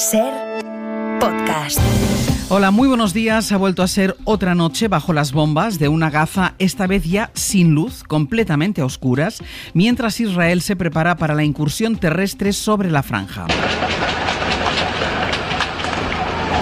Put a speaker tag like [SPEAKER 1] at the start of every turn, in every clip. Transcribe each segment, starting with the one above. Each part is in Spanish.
[SPEAKER 1] Ser podcast.
[SPEAKER 2] Hola, muy buenos días. Ha vuelto a ser otra noche bajo las bombas de una Gaza, esta vez ya sin luz, completamente a oscuras, mientras Israel se prepara para la incursión terrestre sobre la franja.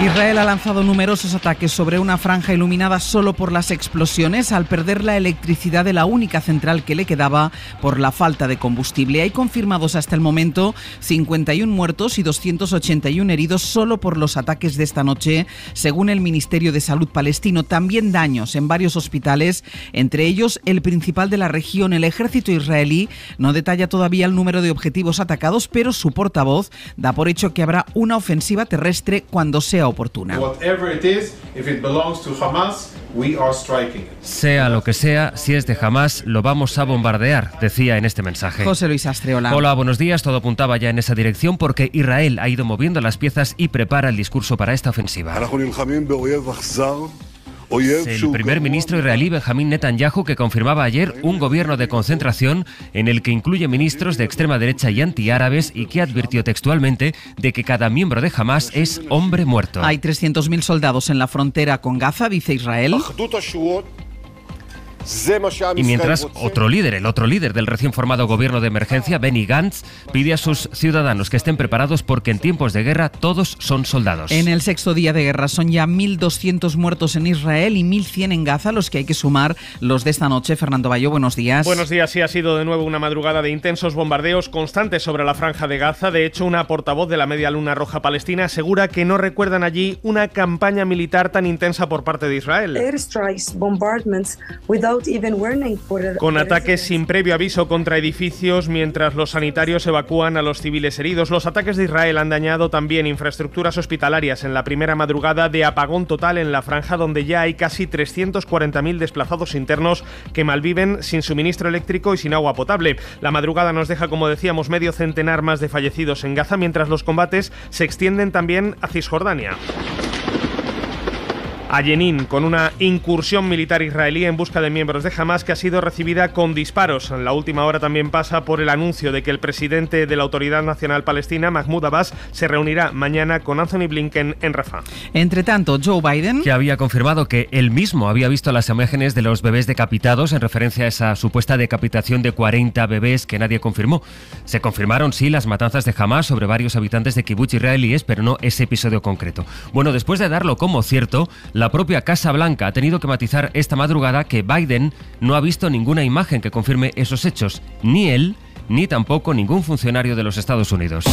[SPEAKER 2] Israel ha lanzado numerosos ataques sobre una franja iluminada solo por las explosiones al perder la electricidad de la única central que le quedaba por la falta de combustible. Hay confirmados hasta el momento 51 muertos y 281 heridos solo por los ataques de esta noche, según el Ministerio de Salud palestino. También daños en varios hospitales, entre ellos el principal de la región. El ejército israelí no detalla todavía el número de objetivos atacados, pero su portavoz da por hecho que habrá una ofensiva terrestre cuando sea oportuna.
[SPEAKER 3] Sea lo que sea, si es de Hamas, lo vamos a bombardear, decía en este mensaje. José
[SPEAKER 2] Luis Astreola. Hola,
[SPEAKER 3] buenos días. Todo apuntaba ya en esa dirección porque Israel ha ido moviendo las piezas y prepara el discurso para esta ofensiva. El primer ministro israelí Benjamin Netanyahu, que confirmaba ayer un gobierno de eh, concentración en el que incluye ministros de extrema derecha y antiárabes y que advirtió textualmente de que cada miembro de Hamas es hombre muerto. Hay
[SPEAKER 2] 300.000 soldados en la frontera con Gaza, dice Israel.
[SPEAKER 3] Y mientras otro líder, el otro líder del recién formado gobierno de emergencia, Benny Gantz, pide a sus ciudadanos que estén preparados porque en tiempos de guerra
[SPEAKER 2] todos son soldados. En el sexto día de guerra son ya 1.200 muertos en Israel y 1.100 en Gaza, los que hay que sumar los de esta noche. Fernando Bayo, buenos días. Buenos
[SPEAKER 4] días, sí ha sido de nuevo una madrugada de intensos bombardeos constantes sobre la franja de Gaza. De hecho, una portavoz de la Media Luna Roja Palestina asegura que no recuerdan allí una campaña militar tan intensa por parte de Israel.
[SPEAKER 1] Con ataques
[SPEAKER 4] sin previo aviso contra edificios mientras los sanitarios evacúan a los civiles heridos, los ataques de Israel han dañado también infraestructuras hospitalarias en la primera madrugada de apagón total en la franja donde ya hay casi 340.000 desplazados internos que malviven sin suministro eléctrico y sin agua potable. La madrugada nos deja, como decíamos, medio centenar más de fallecidos en Gaza mientras los combates se extienden también a Cisjordania a Jenin con una incursión militar israelí en busca de miembros de Hamas que ha sido recibida con disparos. La última hora también pasa por el anuncio de que el presidente de la Autoridad Nacional Palestina, Mahmoud Abbas, se reunirá mañana con Anthony Blinken en Rafah.
[SPEAKER 2] Entre tanto, Joe Biden, que había confirmado que él mismo
[SPEAKER 3] había visto las imágenes de los bebés decapitados en referencia a esa supuesta decapitación de 40 bebés que nadie confirmó. Se confirmaron sí las matanzas de Hamas sobre varios habitantes de kibbutz israelíes, pero no ese episodio concreto. Bueno, después de darlo como cierto, la propia Casa Blanca ha tenido que matizar esta madrugada que Biden no ha visto ninguna imagen que confirme esos hechos, ni él, ni tampoco ningún funcionario de los Estados Unidos.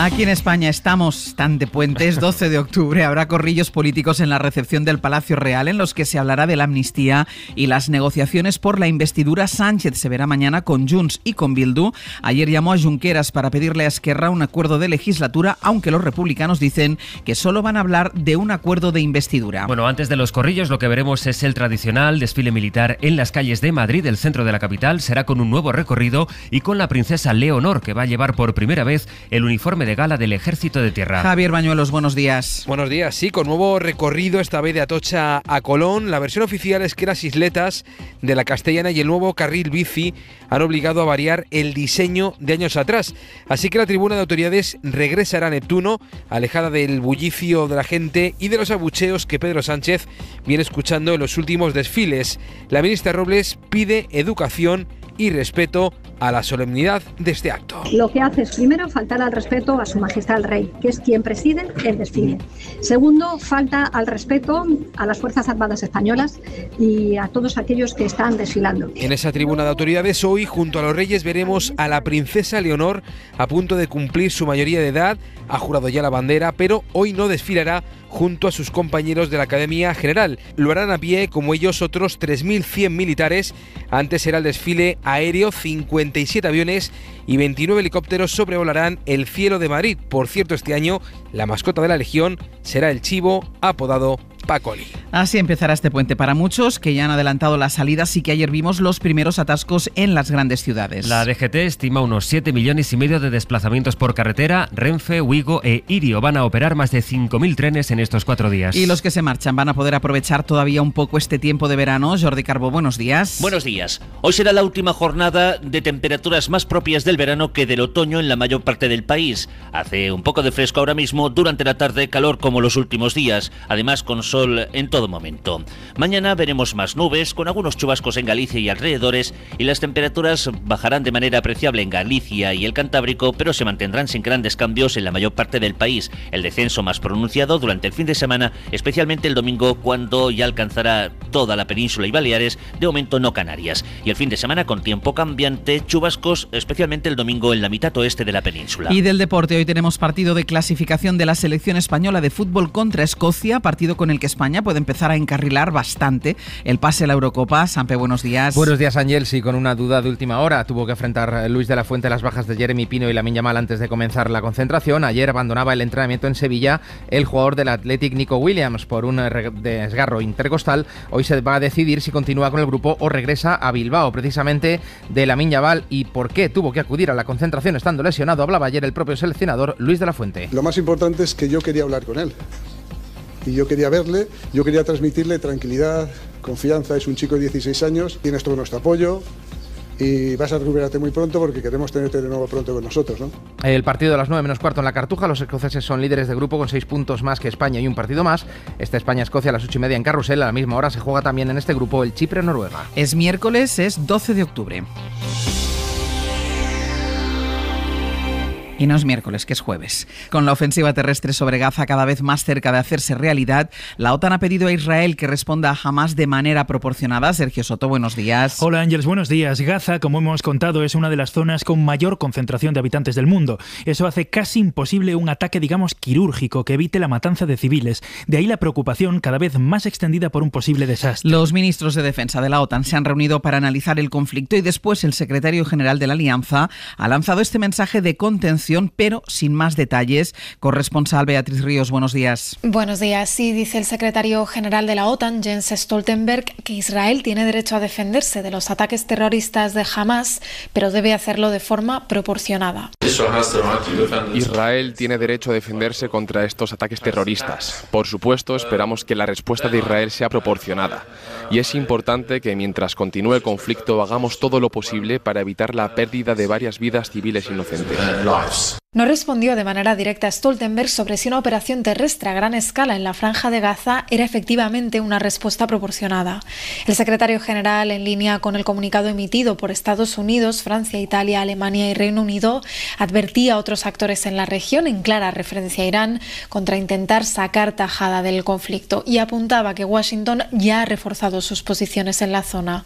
[SPEAKER 2] Aquí en España estamos tan de puentes. 12 de octubre habrá corrillos políticos en la recepción del Palacio Real en los que se hablará de la amnistía y las negociaciones por la investidura. Sánchez se verá mañana con Junts y con Bildu. Ayer llamó a Junqueras para pedirle a Esquerra un acuerdo de legislatura, aunque los republicanos dicen que solo van a hablar de un acuerdo de investidura.
[SPEAKER 3] Bueno, antes de los corrillos lo que veremos es el tradicional desfile militar en las calles de Madrid, el centro de la capital. Será con un nuevo recorrido y con la princesa Leonor, que va a llevar por primera vez el uniforme de gala del Ejército de Tierra.
[SPEAKER 5] Javier Bañuelos, buenos días. Buenos días, sí, con nuevo recorrido esta vez de Atocha a Colón. La versión oficial es que las isletas de la Castellana y el nuevo carril bici han obligado a variar el diseño de años atrás. Así que la tribuna de autoridades regresará a Neptuno, alejada del bullicio de la gente y de los abucheos que Pedro Sánchez viene escuchando en los últimos desfiles. La ministra Robles pide educación y respeto a la solemnidad de este acto.
[SPEAKER 1] Lo que hace es, primero, faltar al respeto a su majestad el rey, que es quien preside el desfile. Segundo, falta al respeto a las Fuerzas Armadas Españolas y a todos aquellos que están desfilando.
[SPEAKER 5] En esa tribuna de autoridades, hoy, junto a los reyes, veremos a la princesa Leonor a punto de cumplir su mayoría de edad, ha jurado ya la bandera, pero hoy no desfilará junto a sus compañeros de la Academia General. Lo harán a pie como ellos otros 3.100 militares. Antes era el desfile aéreo, 57 aviones y 29 helicópteros sobrevolarán el cielo de Madrid. Por cierto, este año la mascota de la Legión será el chivo apodado Pacoli.
[SPEAKER 2] Así empezará este puente para muchos que ya han adelantado las salidas y que ayer vimos los primeros atascos en las grandes ciudades. La
[SPEAKER 3] DGT estima unos 7 millones y medio de desplazamientos por carretera. Renfe, Huigo e Irio van a operar más de 5.000 trenes en estos cuatro días. Y
[SPEAKER 2] los que se marchan van a poder aprovechar todavía un poco este tiempo de verano. Jordi Carbo, buenos días.
[SPEAKER 6] Buenos días. Hoy será la última jornada de temperaturas más propias del verano que del otoño en la mayor parte del país. Hace un poco de fresco ahora mismo, durante la tarde calor como los últimos días, además con sol en todo momento. Mañana veremos más nubes, con algunos chubascos en Galicia y alrededores, y las temperaturas bajarán de manera apreciable en Galicia y el Cantábrico, pero se mantendrán sin grandes cambios en la mayor parte del país. El descenso más pronunciado durante el fin de semana, especialmente el domingo cuando ya alcanzará toda la península y Baleares, de momento no Canarias. Y el fin de semana con tiempo cambiante, chubascos, especialmente el domingo en la mitad oeste de la península. Y del
[SPEAKER 2] deporte, hoy tenemos partido de clasificación de la selección española de fútbol contra Escocia, partido con el que España puede empezar a encarrilar bastante el pase a la Eurocopa. Sampe, buenos días. Buenos días, Ángel. Sí, con una duda de última hora. Tuvo que enfrentar
[SPEAKER 5] Luis de la Fuente las bajas de Jeremy Pino y la Yamal antes de comenzar la concentración. Ayer abandonaba el entrenamiento en Sevilla el jugador de la Athletic Nico Williams por un desgarro intercostal, hoy se va a decidir si continúa con el grupo o regresa a Bilbao. Precisamente de la Val y por qué tuvo que acudir a la concentración estando lesionado, hablaba ayer el propio seleccionador Luis de la Fuente.
[SPEAKER 7] Lo más importante es que yo quería hablar con él. Y yo quería verle, yo quería transmitirle tranquilidad, confianza. Es un chico de 16 años, tiene todo nuestro apoyo, y vas a recuperarte muy pronto porque queremos tenerte de nuevo pronto con nosotros. ¿no?
[SPEAKER 5] El partido de las 9 menos cuarto en la Cartuja, los escoceses son líderes de grupo con 6 puntos más que España y un partido más. Esta España-Escocia a las 8 y media en Carrusel, a la misma hora se juega
[SPEAKER 2] también en este grupo el Chipre-Noruega. Es miércoles, es 12 de octubre. Y no es miércoles, que es jueves. Con la ofensiva terrestre sobre Gaza cada vez más cerca de hacerse realidad, la OTAN ha pedido a Israel que responda jamás de manera proporcionada. Sergio Soto, buenos días. Hola Ángeles, buenos días. Gaza, como hemos contado, es una de
[SPEAKER 8] las zonas con mayor concentración de habitantes del mundo. Eso hace casi imposible un ataque, digamos, quirúrgico que evite la matanza de civiles. De ahí la preocupación cada vez más extendida por un posible desastre.
[SPEAKER 2] Los ministros de Defensa de la OTAN se han reunido para analizar el conflicto y después el secretario general de la Alianza ha lanzado este mensaje de contención pero sin más detalles. Corresponsal Beatriz Ríos, buenos días.
[SPEAKER 9] Buenos días. Sí, dice el secretario general de la OTAN, Jens Stoltenberg, que Israel tiene derecho a defenderse de los ataques terroristas de Hamas, pero debe hacerlo de forma proporcionada.
[SPEAKER 4] Israel tiene derecho a defenderse contra estos ataques terroristas. Por supuesto, esperamos que la respuesta de Israel sea proporcionada. Y es importante que mientras continúe el conflicto hagamos todo lo posible para evitar la pérdida de varias vidas civiles inocentes.
[SPEAKER 9] No respondió de manera directa Stoltenberg sobre si una operación terrestre a gran escala en la franja de Gaza era efectivamente una respuesta proporcionada. El secretario general, en línea con el comunicado emitido por Estados Unidos, Francia, Italia, Alemania y Reino Unido, advertía a otros actores en la región, en clara referencia a Irán, contra intentar sacar tajada del conflicto y apuntaba que Washington ya ha reforzado sus posiciones en la zona.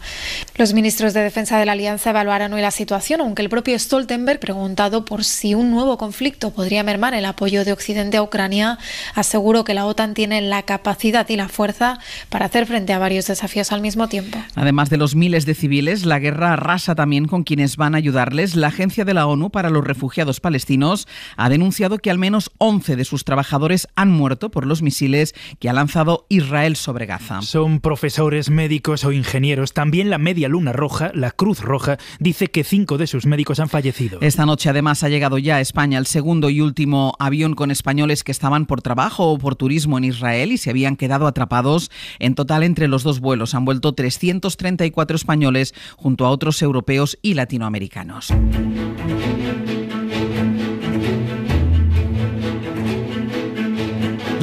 [SPEAKER 9] Los ministros de Defensa de la Alianza evaluaron hoy la situación, aunque el propio Stoltenberg, preguntado por si un un nuevo conflicto podría mermar el apoyo de Occidente a Ucrania, Aseguro que la OTAN tiene la capacidad y la fuerza para hacer frente a varios desafíos al mismo tiempo.
[SPEAKER 2] Además de los miles de civiles, la guerra arrasa también con quienes van a ayudarles. La Agencia de la ONU para los Refugiados Palestinos ha denunciado que al menos 11 de sus trabajadores han muerto por los misiles que ha lanzado Israel sobre Gaza.
[SPEAKER 8] Son profesores, médicos o ingenieros. También la Media Luna Roja, la Cruz Roja, dice que cinco de sus médicos han fallecido.
[SPEAKER 2] Esta noche además ha llegado ya España el segundo y último avión con españoles que estaban por trabajo o por turismo en Israel y se habían quedado atrapados. En total, entre los dos vuelos han vuelto 334 españoles junto a otros europeos y latinoamericanos.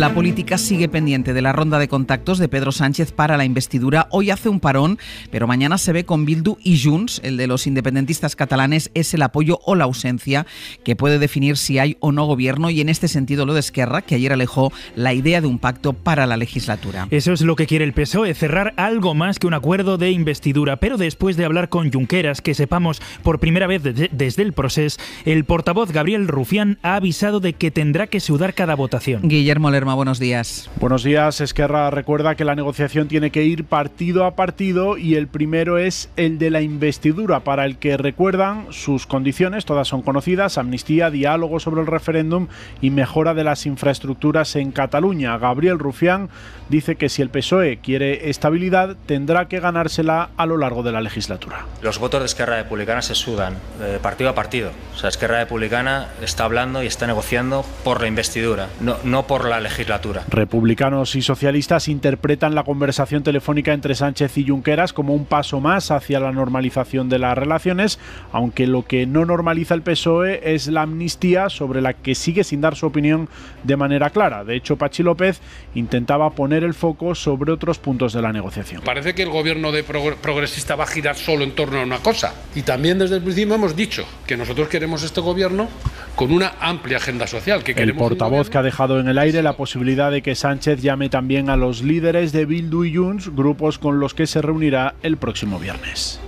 [SPEAKER 2] La política sigue pendiente de la ronda de contactos de Pedro Sánchez para la investidura. Hoy hace un parón, pero mañana se ve con Bildu y Junts. El de los independentistas catalanes es el apoyo o la ausencia que puede definir si hay o no gobierno y en este sentido lo de Esquerra, que ayer alejó la idea de un pacto para la legislatura.
[SPEAKER 8] Eso es lo que quiere el PSOE, cerrar algo más que un acuerdo de investidura. Pero después de hablar con Junqueras, que sepamos por primera vez desde el proceso, el portavoz Gabriel Rufián ha avisado de que tendrá que sudar cada votación.
[SPEAKER 2] Guillermo Lerma buenos días.
[SPEAKER 7] Buenos días, Esquerra recuerda que la negociación tiene que ir partido a partido y el primero es el de la investidura, para el que recuerdan sus condiciones, todas son conocidas, amnistía, diálogo sobre el referéndum y mejora de las infraestructuras en Cataluña. Gabriel Rufián dice que si el PSOE quiere estabilidad, tendrá que ganársela a lo largo de la legislatura.
[SPEAKER 3] Los votos de Esquerra Republicana se sudan eh, partido a partido. Esquerra Republicana está hablando y está negociando por la investidura, no, no por la legislatura legislatura.
[SPEAKER 7] Republicanos y socialistas interpretan la conversación telefónica entre Sánchez y Junqueras como un paso más hacia la normalización de las relaciones, aunque lo que no normaliza el PSOE es la amnistía sobre la que sigue sin dar su opinión de manera clara. De hecho, Pachi López intentaba poner el foco sobre otros puntos de la negociación. Parece que el gobierno de progresista va a girar solo en torno a una cosa. Y también desde el principio hemos dicho que nosotros queremos este gobierno con una amplia agenda social. Que el portavoz que ha dejado en el aire la posibilidad posibilidad de que Sánchez llame también a los líderes de Bildu y Junts, grupos con los que se reunirá el próximo viernes.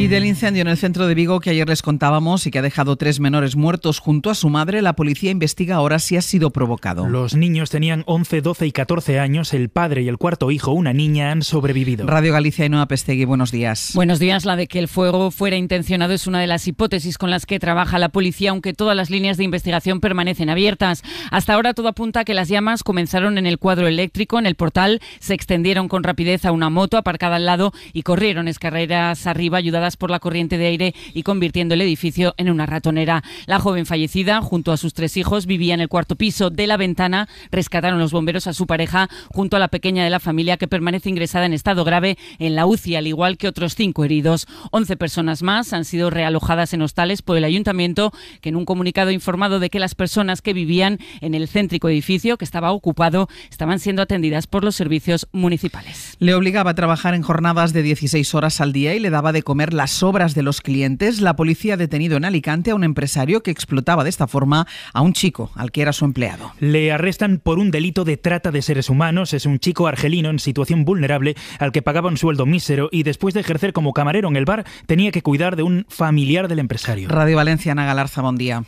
[SPEAKER 2] Y del incendio en el centro de Vigo que ayer les contábamos y que ha dejado tres menores muertos junto a su madre, la policía investiga ahora si ha sido provocado. Los niños tenían 11, 12 y 14 años, el padre y el cuarto hijo, una niña, han sobrevivido. Radio Galicia y Nueva Pestegui, buenos días.
[SPEAKER 1] Buenos días, la de que el fuego fuera intencionado es una de las hipótesis con las que trabaja la policía, aunque todas las líneas de investigación permanecen abiertas. Hasta ahora todo apunta a que las llamas comenzaron en el cuadro eléctrico, en el portal, se extendieron con rapidez a una moto aparcada al lado y corrieron escarreras arriba ayudadas por la corriente de aire y convirtiendo el edificio en una ratonera. La joven fallecida, junto a sus tres hijos, vivía en el cuarto piso de la ventana. Rescataron los bomberos a su pareja junto a la pequeña de la familia que permanece ingresada en estado grave en la UCI, al igual que otros cinco heridos. Once personas más han sido realojadas en hostales por el ayuntamiento, que en un comunicado informado de que las personas que vivían en el céntrico edificio que estaba ocupado estaban siendo atendidas por los servicios municipales. Le
[SPEAKER 2] obligaba a trabajar en jornadas de 16 horas al día y le daba de comer las obras de los clientes, la policía ha detenido en Alicante a un empresario que explotaba de esta forma a un chico al que era su empleado.
[SPEAKER 8] Le arrestan por un delito de trata de seres humanos. Es un chico argelino en situación vulnerable al que pagaba un sueldo mísero y después de ejercer como camarero en el bar tenía que cuidar de un familiar
[SPEAKER 2] del empresario. Radio Valencia, Ana Galarza, buen día.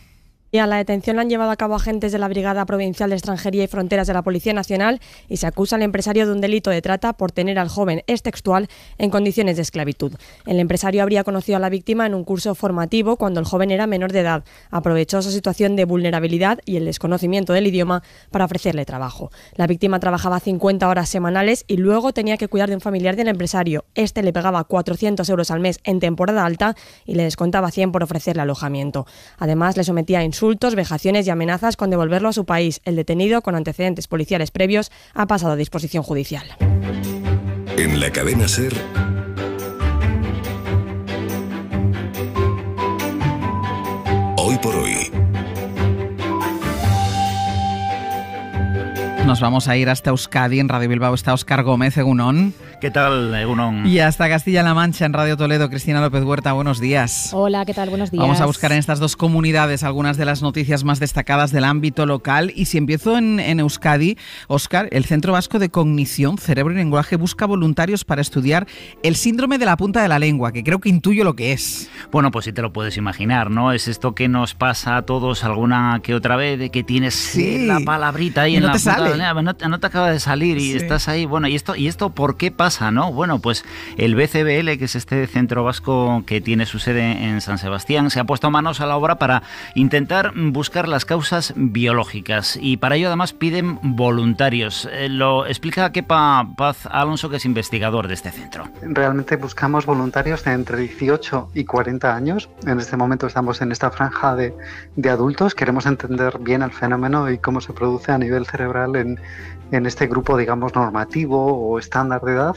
[SPEAKER 1] Y a la detención la han llevado a cabo agentes de la Brigada Provincial de Extranjería y Fronteras de la Policía Nacional y se acusa al empresario de un delito de trata por tener al joven, es textual, en condiciones de esclavitud. El empresario habría conocido a la víctima en un curso formativo cuando el joven era menor de edad. Aprovechó su situación de vulnerabilidad y el desconocimiento del idioma para ofrecerle trabajo. La víctima trabajaba 50 horas semanales y luego tenía que cuidar de un familiar del empresario. Este le pegaba 400 euros al mes en temporada alta y le descontaba 100 por ofrecerle alojamiento. Además, le sometía a insultos, vejaciones y amenazas con devolverlo a su país. El detenido, con antecedentes policiales previos, ha pasado a disposición judicial.
[SPEAKER 5] En la cadena Ser.
[SPEAKER 2] Hoy por hoy. nos vamos a ir hasta Euskadi. En Radio Bilbao está Oscar Gómez, Egunón.
[SPEAKER 6] ¿Qué tal, Egunón? Y
[SPEAKER 2] hasta Castilla-La Mancha, en Radio Toledo, Cristina López Huerta, buenos días. Hola,
[SPEAKER 6] ¿qué
[SPEAKER 1] tal? Buenos días. Vamos a buscar
[SPEAKER 2] en estas dos comunidades algunas de las noticias más destacadas del ámbito local. Y si empiezo en, Euskadi, Oscar, el Centro Vasco de Cognición, Cerebro y Lenguaje busca voluntarios para estudiar el síndrome de la punta de la lengua, que creo que intuyo lo que es. Bueno, pues sí te lo
[SPEAKER 6] puedes imaginar, ¿no? Es esto que nos pasa a todos alguna que otra vez, de que tienes la palabrita ahí en la punta la no, te acaba de salir y estás ahí. Bueno, ¿y esto, ¿y esto por qué pasa? no? Bueno, pues el BCBL, que es este centro vasco que tiene su sede en San Sebastián, se ha puesto manos a la obra para intentar buscar las causas biológicas y para ello además piden voluntarios. Eh, lo explica Kepa Paz Alonso, que es investigador de este centro.
[SPEAKER 2] Realmente buscamos voluntarios de entre 18 y 40 años. En este momento estamos en esta franja de, de adultos. Queremos entender bien el fenómeno y cómo se produce a nivel cerebral en en, este grupo, digamos, normativo o estándar de edad.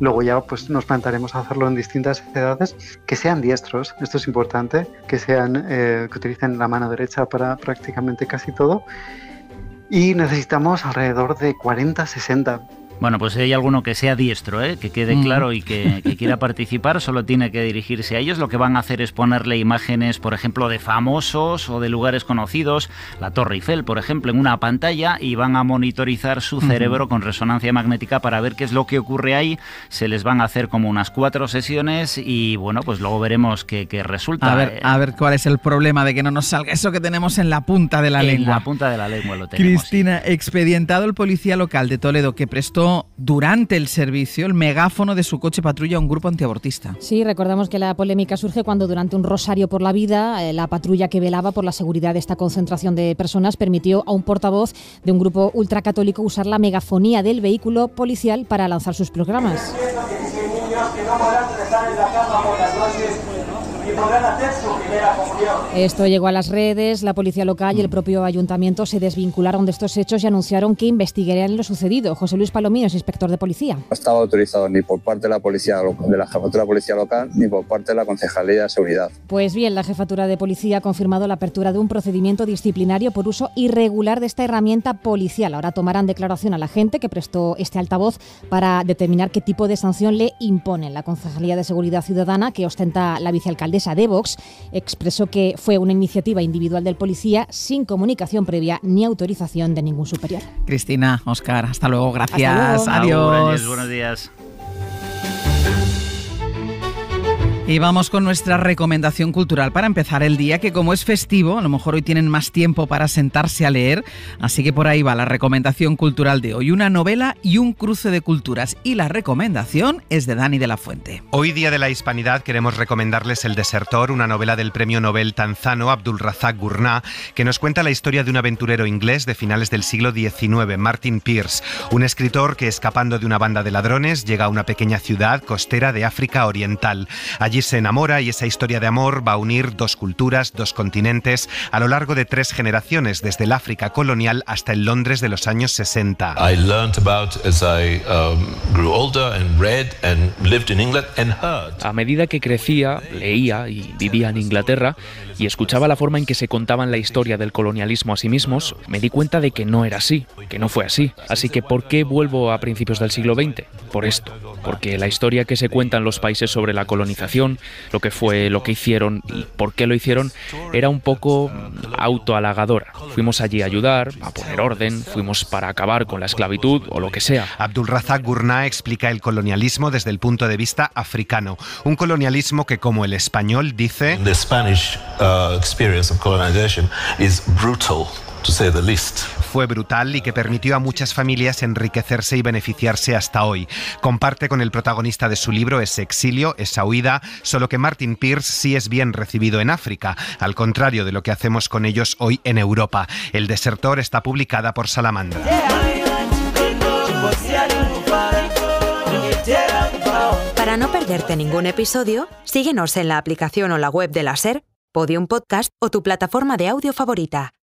[SPEAKER 2] Luego ya pues, nos plantaremos a hacerlo en distintas edades, que sean diestros, esto es importante, que, sean, eh, que utilicen la mano derecha para prácticamente casi todo. Y necesitamos alrededor de 40-60
[SPEAKER 6] bueno, pues si hay alguno que sea diestro, ¿eh? que quede mm. claro y que, quiera participar, solo tiene que dirigirse a ellos. Lo que van a hacer es ponerle imágenes, por ejemplo, de famosos o de lugares conocidos, la Torre Eiffel, por ejemplo, en una pantalla y van a monitorizar su cerebro con resonancia magnética para ver qué es lo que ocurre ahí. Se les van a hacer como unas cuatro sesiones y bueno, pues luego veremos qué, resulta. A ver, ¿eh?
[SPEAKER 2] a ver cuál es el problema de que no nos salga eso que tenemos en la punta de la lengua. En la punta de la lengua lo tenemos. Cristina, expedientado el policía local de Toledo que prestó durante el servicio el megáfono de su coche patrulla a un grupo antiabortista.
[SPEAKER 1] Sí, recordamos que la polémica surge cuando durante un rosario por la vida, la patrulla que velaba por la seguridad de esta concentración de personas permitió a un portavoz de un grupo ultracatólico usar la megafonía del vehículo policial para lanzar sus programas
[SPEAKER 4] y hacer su primera
[SPEAKER 1] Esto llegó a las redes, la policía local y el propio ayuntamiento se desvincularon de estos hechos y anunciaron que investigarían lo sucedido. José Luis Palomino es inspector de policía. No
[SPEAKER 6] estaba autorizado ni por parte de la policía de la jefatura de policía local ni por parte de la concejalía de seguridad.
[SPEAKER 1] Pues bien, la jefatura de policía ha confirmado la apertura de un procedimiento disciplinario por uso irregular de esta herramienta policial. Ahora tomarán declaración a la gente que prestó este altavoz para determinar qué tipo de sanción le imponen. La concejalía de seguridad ciudadana que ostenta la vicealcaldía esa de Vox expresó que fue una iniciativa individual del policía sin comunicación previa ni autorización de ningún superior.
[SPEAKER 2] Cristina, Oscar, hasta luego, gracias. Adiós. Buenos días. Y vamos con nuestra recomendación cultural para empezar el día, que como es festivo, a lo mejor hoy tienen más tiempo para sentarse a leer, así que por ahí va la recomendación cultural de hoy, una novela y un cruce de culturas. Y la recomendación es de Dani de la Fuente.
[SPEAKER 10] Hoy Día de la Hispanidad queremos recomendarles El Desertor, una novela del premio Nobel tanzano Abdulrazak Gurnah, que nos cuenta la historia de un aventurero inglés de finales del siglo XIX, Martin Pierce, un escritor que escapando de una banda de ladrones llega a una pequeña ciudad costera de África Oriental. Allí Allí se enamora y esa historia de amor va a unir dos culturas, dos continentes, a lo largo de tres generaciones, desde el África colonial hasta el Londres de los años 60. Um,
[SPEAKER 8] a medida que crecía, leía y vivía en Inglaterra y escuchaba la forma en que se contaban la historia del colonialismo a sí mismos, me di cuenta de que no era así, que no fue así. Así que ¿por qué vuelvo a principios del siglo XX? Por esto, porque la historia que se cuenta en los países sobre la colonización lo que fue, lo que hicieron y por qué lo hicieron, era un poco autoalagadora. Fuimos allí a ayudar, a poner orden, fuimos para acabar con la esclavitud o lo que sea. Abdulrazak Gurnah explica el colonialismo
[SPEAKER 10] desde el punto de vista africano, un colonialismo que como el español dice... Spanish, uh, brutal. Fue brutal y que permitió a muchas familias enriquecerse y beneficiarse hasta hoy. Comparte con el protagonista de su libro ese exilio, esa huida, solo que Martin Pierce sí es bien recibido en África, al contrario de lo que hacemos con ellos hoy en Europa. El desertor está publicada por Salamandra.
[SPEAKER 1] Para no perderte ningún episodio, síguenos en la aplicación o la web de la SER, Podium Podcast o tu plataforma de audio favorita.